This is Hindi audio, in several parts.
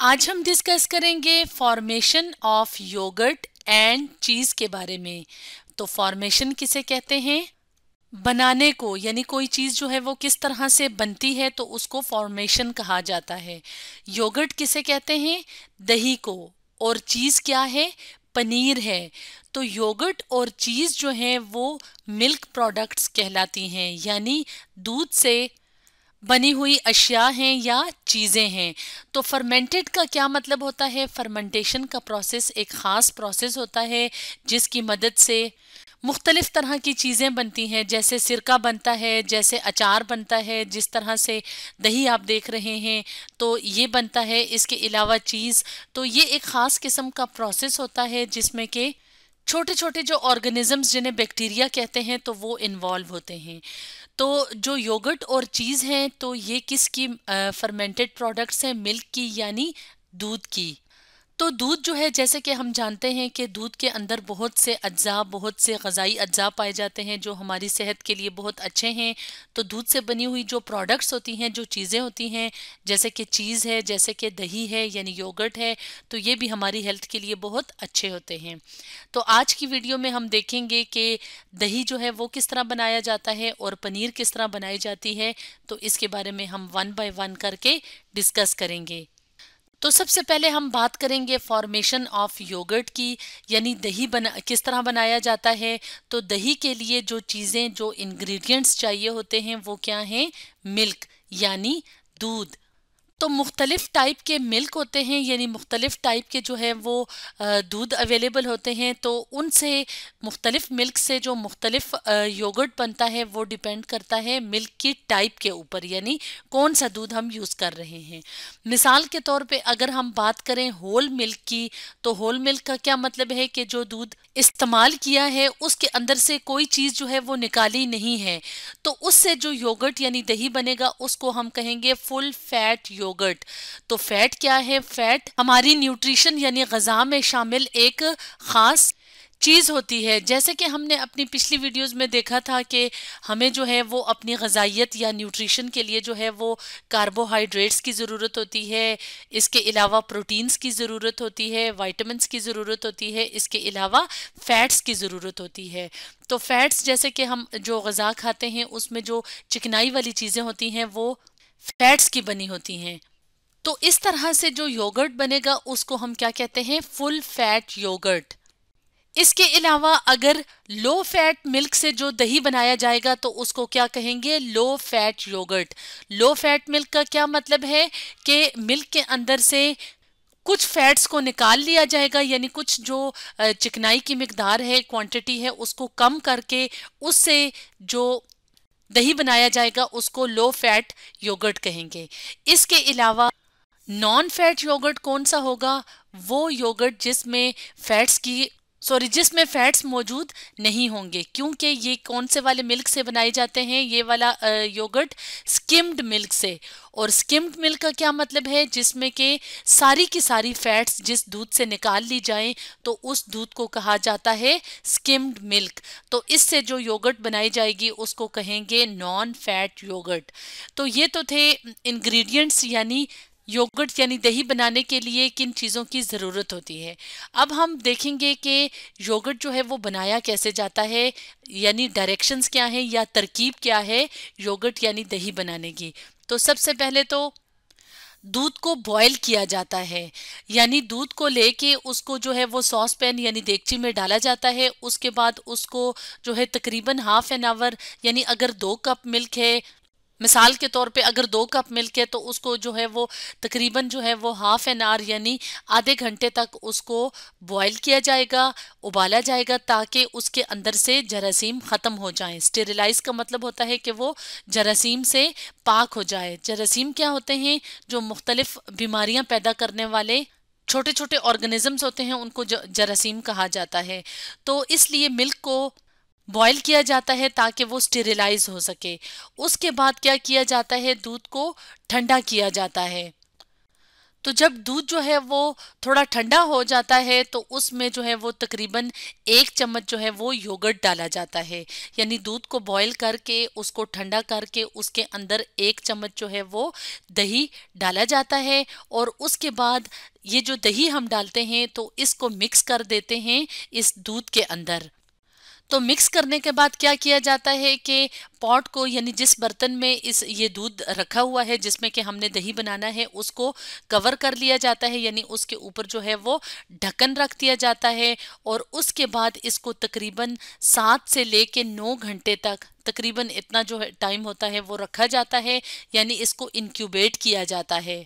आज हम डिस्कस करेंगे फॉर्मेशन ऑफ योगर्ट एंड चीज के बारे में तो फॉर्मेशन किसे कहते हैं बनाने को यानी कोई चीज़ जो है वो किस तरह से बनती है तो उसको फॉर्मेशन कहा जाता है योगर्ट किसे कहते हैं दही को और चीज़ क्या है पनीर है तो योगर्ट और चीज़ जो है वो मिल्क प्रोडक्ट्स कहलाती हैं यानी दूध से बनी हुई अशिया हैं या चीज़ें हैं तो फर्मेंटेड का क्या मतलब होता है फर्मेंटेशन का प्रोसेस एक ख़ास प्रोसेस होता है जिसकी मदद से मुख्तलिफ तरह की चीज़ें बनती हैं जैसे सिरका बनता है जैसे अचार बनता है जिस तरह से दही आप देख रहे हैं तो ये बनता है इसके अलावा चीज़ तो ये एक ख़ास किस्म का प्रोसेस होता है जिसमें कि छोटे छोटे जो ऑर्गेनिजम्स जिन्हें बैक्टीरिया कहते हैं तो वो इन्वॉल्व होते हैं तो जो योगर्ट और चीज़ हैं तो ये किसकी फर्मेंटेड प्रोडक्ट्स हैं मिल्क की यानी दूध की तो दूध जो है जैसे कि हम जानते हैं कि दूध के अंदर बहुत से अज्जा बहुत से गज़ाई अज्जा पाए जाते हैं जो हमारी सेहत के लिए बहुत अच्छे हैं तो दूध से बनी हुई जो प्रोडक्ट्स होती हैं जो चीज़ें होती हैं जैसे कि चीज़ है जैसे कि दही है यानी योगर्ट है तो ये भी हमारी हेल्थ के लिए बहुत अच्छे होते हैं तो आज की वीडियो में हम देखेंगे कि दही जो है वो किस तरह बनाया जाता है और पनीर किस तरह बनाई जाती है तो इसके बारे में हम वन बाय वन करके डिस्कस करेंगे तो सबसे पहले हम बात करेंगे फॉर्मेशन ऑफ योगर्ट की यानी दही बना किस तरह बनाया जाता है तो दही के लिए जो चीज़ें जो इंग्रेडिएंट्स चाहिए होते हैं वो क्या हैं मिल्क यानी दूध तो मुख्तलिफ़ टाइप के मिल्क होते हैं यानी मुख्तलिफ़ टाइप के जो है वो दूध अवेलेबल होते हैं तो उनसे मुख्तलिफ़ मिल्क से जो मुख्तलिफ़ योगर्ट बनता है वो डिपेंड करता है मिल्क की टाइप के ऊपर यानी कौन सा दूध हम यूज़ कर रहे हैं मिसाल के तौर पे अगर हम बात करें होल मिल्क की तो होल मिल्क का क्या मतलब है कि जो दूध इस्तेमाल किया है उसके अंदर से कोई चीज़ जो है वो निकाली नहीं है तो उससे जो योगर्ट यानी दही बनेगा उसको हम कहेंगे फुल फैट योग योगर्ट तो फैट क्या है फैट हमारी न्यूट्रिशन यानी गजा में शामिल एक ख़ास चीज़ होती है जैसे कि हमने अपनी पिछली वीडियोस में देखा था कि हमें जो है वो अपनी गजाइत या न्यूट्रिशन के लिए जो है वो कार्बोहाइड्रेट्स की ज़रूरत होती है इसके अलावा प्रोटीन्स की ज़रूरत होती है वाइटमिनस की ज़रूरत होती है इसके अलावा फ़ैट्स की ज़रूरत होती है तो फ़ैट्स जैसे कि हम जो गज़ा खाते हैं उसमें जो चिकनाई वाली चीज़ें होती हैं वो फैट्स की बनी होती हैं तो इस तरह से जो योगर्ट बनेगा उसको हम क्या कहते हैं फुल फैट योगर्ट इसके अलावा अगर लो फैट मिल्क से जो दही बनाया जाएगा तो उसको क्या कहेंगे low fat yogurt low fat milk का क्या मतलब है कि मिल्क के अंदर से कुछ फैट्स को निकाल लिया जाएगा यानी कुछ जो चिकनाई की मकदार है क्वांटिटी है उसको कम करके उससे जो दही बनाया जाएगा उसको लो फैट योगर्ट कहेंगे इसके अलावा नॉन फैट योगर्ट कौन सा होगा वो योगर्ट जिसमें फैट्स की सॉरी जिसमें फैट्स मौजूद नहीं होंगे क्योंकि ये कौन से वाले मिल्क से बनाए जाते हैं ये वाला योगर्ट स्किम्ड मिल्क से और स्किम्ड मिल्क का क्या मतलब है जिसमें के सारी की सारी फैट्स जिस दूध से निकाल ली जाएं तो उस दूध को कहा जाता है स्किम्ड मिल्क तो इससे जो योगर्ट बनाई जाएगी उसको कहेंगे नॉन फैट योगर्ट तो ये तो थे इंग्रेडिएंट्स यानी योगर्ट यानी दही बनाने के लिए किन चीज़ों की ज़रूरत होती है अब हम देखेंगे कि योगर्ट जो है वो बनाया कैसे जाता है यानी डायरेक्शंस क्या हैं या तरकीब क्या है योगर्ट यानी दही बनाने की तो सबसे पहले तो दूध को बॉयल किया जाता है यानी दूध को लेके उसको जो है वो सॉस पैन यानी देगची में डाला जाता है उसके बाद उसको जो है तकरीबन हाफ एन आवर यानी अगर दो कप मिल्क है मिसाल के तौर पे अगर दो कप मिल्क है तो उसको जो है वो तकरीबन जो है वो हाफ एन आवर यानी आधे घंटे तक उसको बॉयल किया जाएगा उबाला जाएगा ताकि उसके अंदर से जरासीम ख़त्म हो जाए स्टेरिलाइज का मतलब होता है कि वो जरासीम से पाक हो जाए जरासीम क्या होते हैं जो मुख्तलिफ़ बीमारियाँ पैदा करने वाले छोटे छोटे ऑर्गेनिजम्स होते हैं उनको जरासीम कहा जाता है तो इसलिए मिल्क को बॉयल किया जाता है ताकि वो स्टेरिलाइज हो सके उसके बाद क्या किया जाता है दूध को ठंडा किया जाता है तो जब दूध जो है वो थोड़ा ठंडा हो जाता है तो उसमें जो है वो तकरीबन एक चम्मच जो है वो योगर्ट डाला जाता है यानी दूध को बॉईल करके उसको ठंडा करके उसके अंदर एक चम्मच जो है वो दही डाला जाता है और उसके बाद ये जो दही हम डालते हैं तो इसको मिक्स कर देते हैं इस दूध के अंदर तो मिक्स करने के बाद क्या किया जाता है कि पॉट को यानी जिस बर्तन में इस ये दूध रखा हुआ है जिसमें कि हमने दही बनाना है उसको कवर कर लिया जाता है यानी उसके ऊपर जो है वो ढक्कन रख दिया जाता है और उसके बाद इसको तकरीबन सात से ले कर नौ घंटे तक तकरीबन इतना जो है टाइम होता है वो रखा जाता है यानी इसको इनक्यूबेट किया जाता है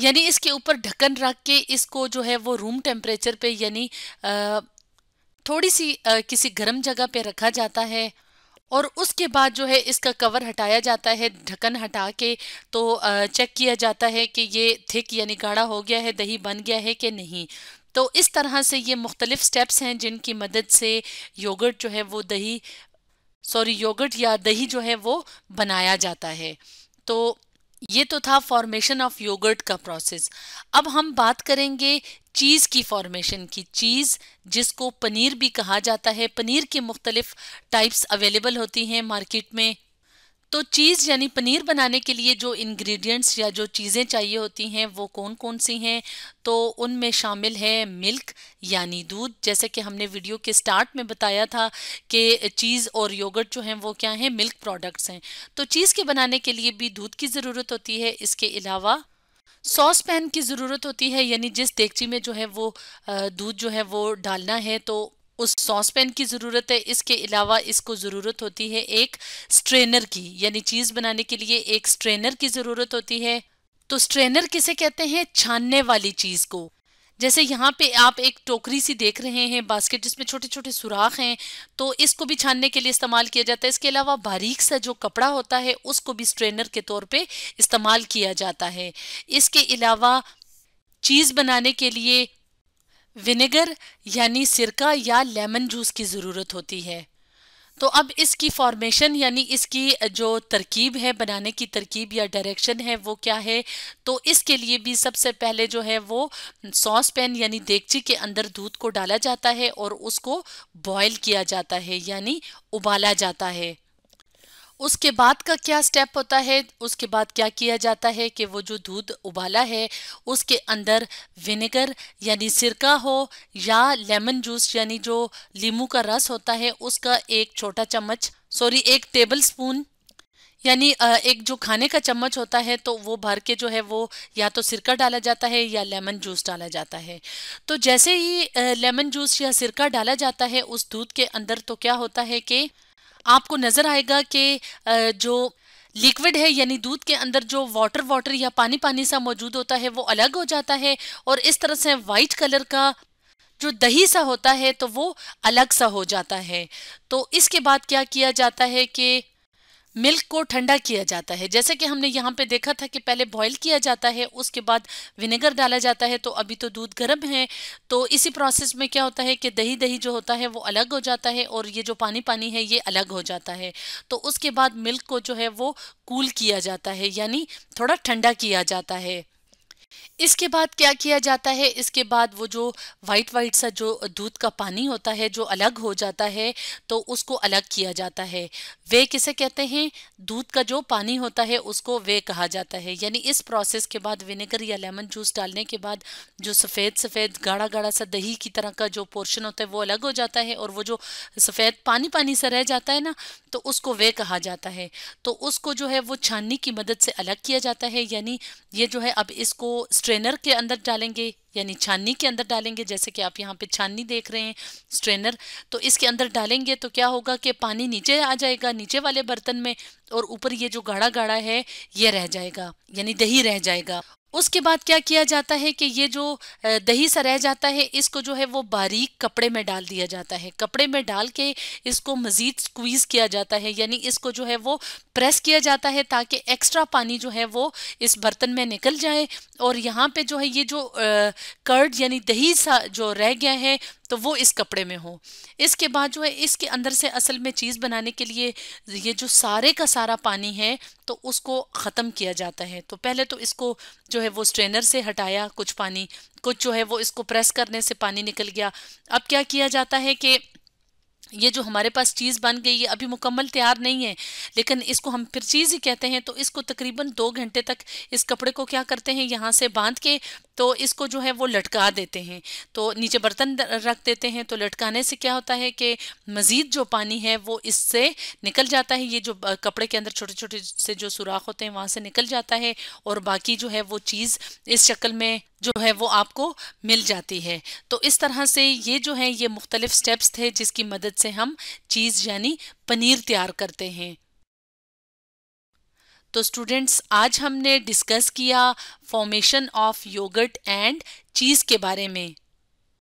यानी इसके ऊपर ढक्कन रख के इसको जो है वो रूम टेम्परेचर पे यानी थोड़ी सी आ, किसी गर्म जगह पे रखा जाता है और उसके बाद जो है इसका कवर हटाया जाता है ढक्कन हटा के तो आ, चेक किया जाता है कि ये थिक यानी गाढ़ा हो गया है दही बन गया है कि नहीं तो इस तरह से ये मुख्तलिफ स्टेप्स हैं जिनकी मदद से योगर्ट जो है वो दही सॉरी योगर्ट या दही जो है वो बनाया जाता है तो ये तो था फॉर्मेशन ऑफ योगर्ट का प्रोसेस अब हम बात करेंगे चीज़ की फॉर्मेशन की चीज़ जिसको पनीर भी कहा जाता है पनीर के मुख्तलिफ टाइप्स अवेलेबल होती हैं मार्केट में तो चीज़ यानी पनीर बनाने के लिए जो इंग्रेडिएंट्स या जो चीज़ें चाहिए होती हैं वो कौन कौन सी हैं तो उनमें शामिल है मिल्क यानी दूध जैसे कि हमने वीडियो के स्टार्ट में बताया था कि चीज़ और योगर्ट जो हैं वो क्या हैं मिल्क प्रोडक्ट्स हैं तो चीज़ के बनाने के लिए भी दूध की ज़रूरत होती है इसके अलावा सॉस पैन की ज़रूरत होती है यानी जिस डेगची में जो है वो दूध जो है वो डालना है तो उस सॉस पैन की ज़रूरत है इसके अलावा इसको ज़रूरत होती है एक स्ट्रेनर की यानी चीज़ बनाने के लिए एक स्ट्रेनर की ज़रूरत होती है तो स्ट्रेनर किसे कहते हैं छानने वाली चीज़ को जैसे यहाँ पे आप एक टोकरी सी देख रहे हैं बास्केट जिसमें छोटे छोटे सुराख हैं तो इसको भी छानने के लिए इस्तेमाल किया जाता है इसके अलावा बारीक सा जो कपड़ा होता है उसको भी स्ट्रेनर के तौर पे इस्तेमाल किया जाता है इसके अलावा चीज़ बनाने के लिए विनेगर यानी सिरका या लेमन जूस की ज़रूरत होती है तो अब इसकी फॉर्मेशन यानी इसकी जो तरकीब है बनाने की तरकीब या डायरेक्शन है वो क्या है तो इसके लिए भी सबसे पहले जो है वो सॉस पैन यानी देगची के अंदर दूध को डाला जाता है और उसको बॉयल किया जाता है यानी उबाला जाता है उसके बाद का क्या स्टेप होता है उसके बाद क्या किया जाता है कि वो जो दूध उबाला है उसके अंदर विनेगर यानी सिरका हो या लेमन जूस यानी जो लीमू का रस होता है उसका एक छोटा चम्मच सॉरी एक टेबल स्पून यानी एक जो खाने का चम्मच होता है तो वो भर के जो है वो या तो सिरका डाला जाता है या लेमन जूस डाला जाता है तो जैसे ही लेमन जूस या सिरका डाला जाता है उस दूध के अंदर तो क्या होता है कि आपको नज़र आएगा कि जो लिक्विड है यानी दूध के अंदर जो वाटर वाटर या पानी पानी सा मौजूद होता है वो अलग हो जाता है और इस तरह से वाइट कलर का जो दही सा होता है तो वो अलग सा हो जाता है तो इसके बाद क्या किया जाता है कि मिल्क को ठंडा किया जाता है जैसे कि हमने यहाँ पे देखा था कि पहले बॉईल किया जाता है उसके बाद विनेगर डाला जाता है तो अभी तो दूध गर्म है तो इसी प्रोसेस में क्या होता है कि दही दही जो होता है वो अलग हो जाता है और ये जो पानी पानी है ये अलग हो जाता है तो उसके बाद मिल्क को जो है वो कूल किया जाता है यानी थोड़ा ठंडा किया जाता है इसके बाद क्या किया जाता है इसके बाद वो जो वाइट वाइट सा जो दूध का पानी होता है जो अलग हो जाता है तो उसको अलग किया जाता है वे किसे कहते हैं दूध का जो पानी होता है उसको वे कहा जाता है यानी इस प्रोसेस के बाद विनेगर या लेमन जूस डालने के बाद जो सफ़ेद सफ़ेद गाढ़ा गाढ़ा सा दही की तरह का जो पोर्शन होता है वो अलग हो जाता है और वो जो सफ़ेद पानी पानी सा रह जाता है ना तो उसको वे कहा जाता है तो उसको जो है वो छाननी की मदद से अलग किया जाता है यानी ये जो है अब इसको स्ट्रेनर के अंदर डालेंगे यानी छाननी के अंदर डालेंगे जैसे कि आप यहाँ पे छाननी देख रहे हैं स्ट्रेनर तो इसके अंदर डालेंगे तो क्या होगा कि पानी नीचे आ जाएगा नीचे वाले बर्तन में और ऊपर ये जो गाढ़ा गाढ़ा है ये रह जाएगा यानी दही रह जाएगा उसके बाद क्या किया जाता है कि ये जो दही सा रह जाता है इसको जो है वो बारीक कपड़े में डाल दिया जाता है कपड़े में डाल के इसको मज़ीद स्क्वीज़ किया जाता है यानी इसको जो है वो प्रेस किया जाता है ताकि एक्स्ट्रा पानी जो है वो इस बर्तन में निकल जाए और यहाँ पे जो है ये जो कर्ड यानी दही सा जो रह गया है तो वो इस कपड़े में हो इसके बाद जो है इसके अंदर से असल में चीज़ बनाने के लिए ये जो सारे का सारा पानी है तो उसको ख़त्म किया जाता है तो पहले तो इसको जो है वो स्ट्रेनर से हटाया कुछ पानी कुछ जो है वो इसको प्रेस करने से पानी निकल गया अब क्या किया जाता है कि ये जो हमारे पास चीज़ बन गई है अभी मुकम्मल तैयार नहीं है लेकिन इसको हम फिर चीज़ ही कहते हैं तो इसको तकरीबन दो घंटे तक इस कपड़े को क्या करते हैं यहाँ से बांध के तो इसको जो है वो लटका देते हैं तो नीचे बर्तन रख देते हैं तो लटकाने से क्या होता है कि मज़ीद जो पानी है वो इससे निकल जाता है ये जो कपड़े के अंदर छोटे छोटे से जो सुराख होते हैं वहाँ से निकल जाता है और बाकी जो है वो चीज़ इस शक्ल में जो है वो आपको मिल जाती है तो इस तरह से ये जो है ये मुख्तलिफ स्टेप्स थे जिसकी मदद से हम चीज़ यानी पनीर तैयार करते हैं तो स्टूडेंट्स आज हमने डिस्कस किया formation of yogurt and cheese के बारे में